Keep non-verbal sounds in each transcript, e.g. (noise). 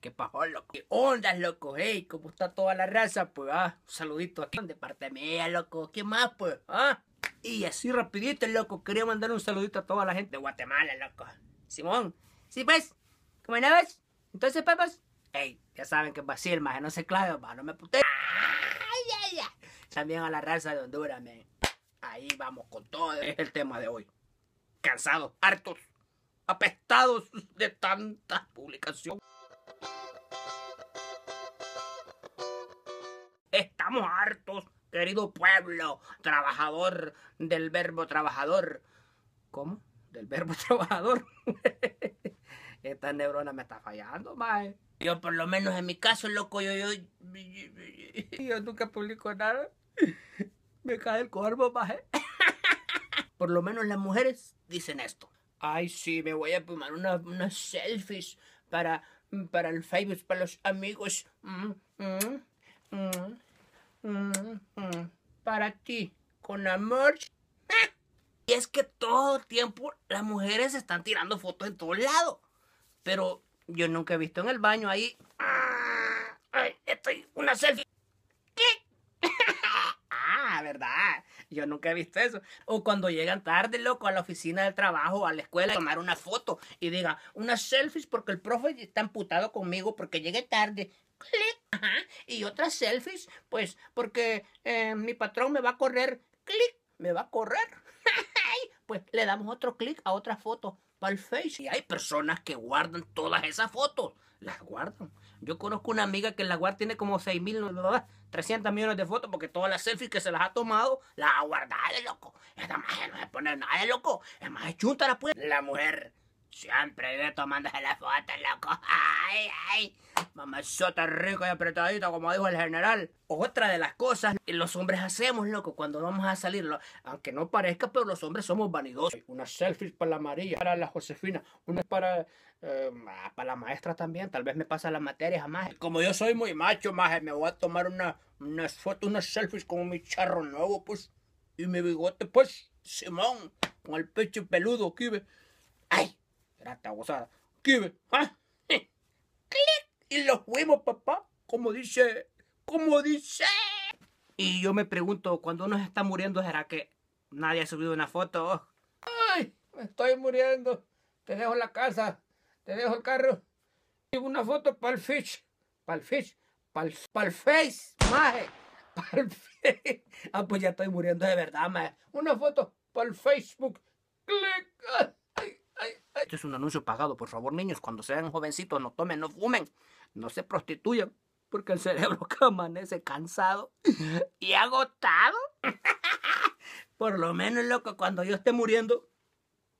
¿Qué pasó, loco? ¿Qué onda, loco? Hey, ¿cómo está toda la raza? Pues, ah, un saludito aquí de parte mía, loco. ¿Qué más, pues? Ah, y así rapidito, loco, quería mandar un saludito a toda la gente de Guatemala, loco. Simón, sí, pues, ¿cómo andabas? Entonces, papas, hey, ya saben que es más que no se clave, más no me pute. Ay, ay, ay. También a la raza de Honduras, me Ahí vamos con todo. Es el tema de hoy. Cansados, hartos, apestados de tanta publicación. estamos hartos, querido pueblo, trabajador del verbo trabajador. ¿Cómo? Del verbo (laughs) trabajador. Esta neurona me está fallando, mae. Yo por lo menos en mi caso, loco, yo, yo, (laughs) yo, nunca publico nada. Me cae el corvo, mae. (laughs) Por lo menos las mujeres dicen esto. Ay, sí, me voy a tomar unas una selfies para, para el Facebook, para los amigos. Mm, mm, mm, Mm, mm. Para ti, con amor. (laughs) Y es que todo el tiempo las mujeres están tirando fotos en todos lados. Pero yo nunca he visto en el baño ahí. Ah, ay, estoy una selfie verdad. Yo nunca he visto eso. O cuando llegan tarde, loco, a la oficina del trabajo, a la escuela, tomar una foto y diga, una selfies porque el profe está amputado conmigo porque llegué tarde. Clic. Ajá. Y otras selfies, pues, porque eh, mi patrón me va a correr. Clic. Me va a correr pues le damos otro clic a otra foto para el Face. Y hay personas que guardan todas esas fotos. Las guardan. Yo conozco una amiga que en la guarda tiene como 6 mil, 300 millones de fotos porque todas las selfies que se las ha tomado las ha guardado, loco. Esta magia no se pone nada, loco. Es más, chunta la puerta. La mujer Siempre vive tomándose la foto, loco. (laughs) Ay, ay. Mamazota rica y apretadita, como dijo el general. Otra de las cosas que los hombres hacemos, loco, cuando vamos a salir. aunque no parezca, pero los hombres somos vanidosos. Unas selfies para la María, para la Josefina, una para, eh, ah, para la maestra también. Tal vez me pasa las materias, a más. Como yo soy muy macho, más me voy a tomar una, unas fotos, unas selfies con mi charro nuevo, pues. Y mi bigote, pues. Simón, con el pecho peludo, aquí, ve. ¡Ay! Era hasta gozada. ¿Qué ves? ¿Ah? ¡Clic! Y los fuimos, papá. Como dice. Como dice. Y yo me pregunto, cuando uno se está muriendo, ¿será que nadie ha subido una foto? ¡Ay! Me estoy muriendo. Te dejo la casa. Te dejo el carro. Y una foto para el fish. Para el fish. Para el, Para el face. Maje. (laughs) Para el face. Ah, pues ya estoy muriendo de verdad, maje. Una foto para el Facebook. ¡Clic! Ah. Esto es un anuncio pagado. Por favor, niños, cuando sean jovencitos, no tomen, no fumen, no se prostituyan, porque el cerebro (laughs) que amanece cansado y agotado. (laughs) Por lo menos, loco, cuando yo esté muriendo,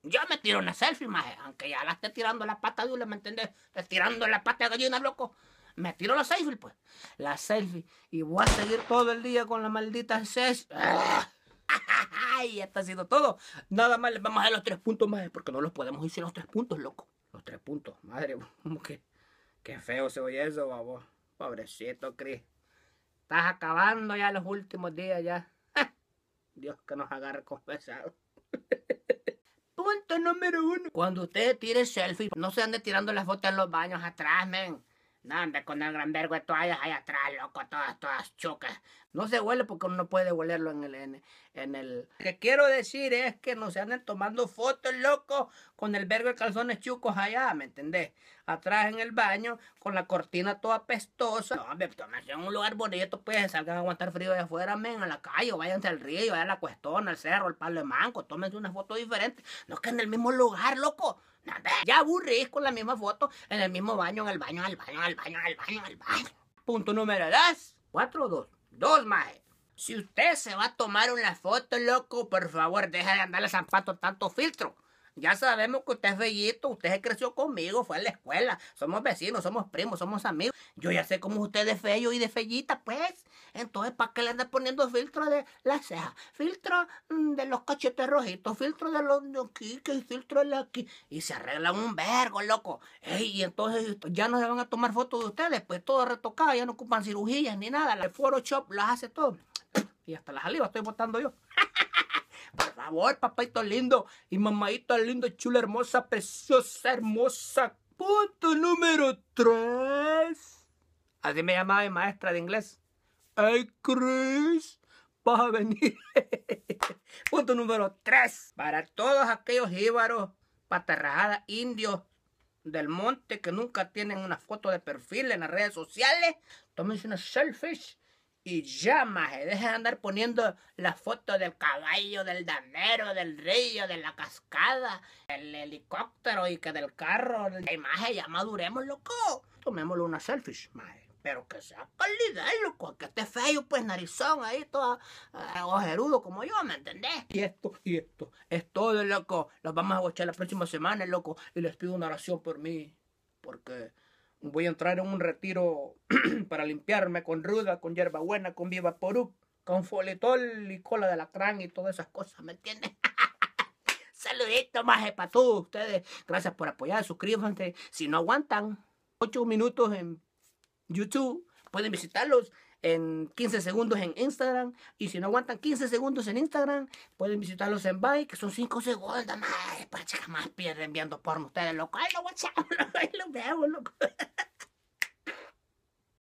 yo me tiro una selfie, aunque ya la esté tirando la pata de una, ¿me entendés? tirando la pata de gallina, loco. Me tiro la selfie, pues. La selfie. Y voy a seguir todo el día con la maldita selfie. ¡Ah! ay, ya está haciendo todo. Nada más les vamos a dar los tres puntos más, porque no los podemos ir sin los tres puntos, loco. Los tres puntos, madre, (laughs) como que, qué feo se oye eso, babo. Pobrecito, Cris. Estás acabando ya los últimos días, ya. Dios que nos agarre Con pesado (laughs) Punto número uno. Cuando ustedes tiren selfie, no se anden tirando las fotos en los baños atrás, men. No anda con el gran vergo de toallas allá atrás, loco, todas, todas chucas. No se huele porque uno puede huelerlo en el, en, el... Lo que quiero decir es que no se anden tomando fotos, loco, con el vergo de calzones chucos allá, ¿me entendés? Atrás en el baño, con la cortina toda pestosa. No, hombre, en un lugar bonito, pues, salgan a aguantar frío de afuera, men, a la calle, o váyanse al río, allá a la cuestona, al cerro, al palo de manco, tómense una foto diferente. No que en el mismo lugar, loco ya aburrís con la misma foto en el mismo baño, en el baño, en el baño, en el baño, en el baño, en el baño. Punto número dos. Cuatro dos. Dos más. Si usted se va a tomar una foto, loco, por favor, deja de andarle zapatos tanto filtro. Ya sabemos que usted es bellito, usted se creció conmigo, fue a la escuela, somos vecinos, somos primos, somos amigos. Yo ya sé cómo usted es de feo y de fellita, pues. Entonces, ¿para qué le andan poniendo filtro de las cejas? Filtro mm, de los cachetes rojitos, filtro de los que filtro de aquí. Y se arreglan un vergo, loco. Ey, y entonces ya no se van a tomar fotos de ustedes, pues todo retocado, ya no ocupan cirugías ni nada. El Photoshop las hace todo. (clears throat) Y hasta las saliva estoy botando yo. (laughs) Por favor, papito lindo y mamadito lindo, chula, hermosa, preciosa, hermosa. Punto número 3. Así me llamaba mi maestra de inglés. Ay, Chris, vas a venir. (laughs) Punto número 3. Para todos aquellos íbaros, patarrajadas, indios del monte que nunca tienen una foto de perfil en las redes sociales, tómense una selfish y ya, maje. Eh. Dejen de andar poniendo la foto del caballo, del danero, del río, de la cascada, del helicóptero y que del carro. La imagen ya maduremos, loco. Tomémoslo una selfie, maje pero que sea calidad, loco, que esté feo, pues narizón ahí, todo eh, ojerudo como yo, ¿me entendés? Y esto, y esto, es todo, loco. Los vamos a escuchar la próxima semana, loco, y les pido una oración por mí, porque voy a entrar en un retiro (clears throat) para limpiarme con ruda, con hierbabuena, con viva porú, con foletol y cola de alacrán y todas esas cosas, ¿me entiendes? (laughs) saludito más para todos ustedes. Gracias por apoyar. Suscríbanse. Si no aguantan, ocho minutos en YouTube. Pueden visitarlos en 15 segundos en Instagram. Y si no aguantan 15 segundos en Instagram, pueden visitarlos en Bye, que son 5 segundos. Madre, para chicas más pierden viendo porno ustedes, loco. Ay, (laughs) lo WhatsApp, ay, veo, loco. (laughs)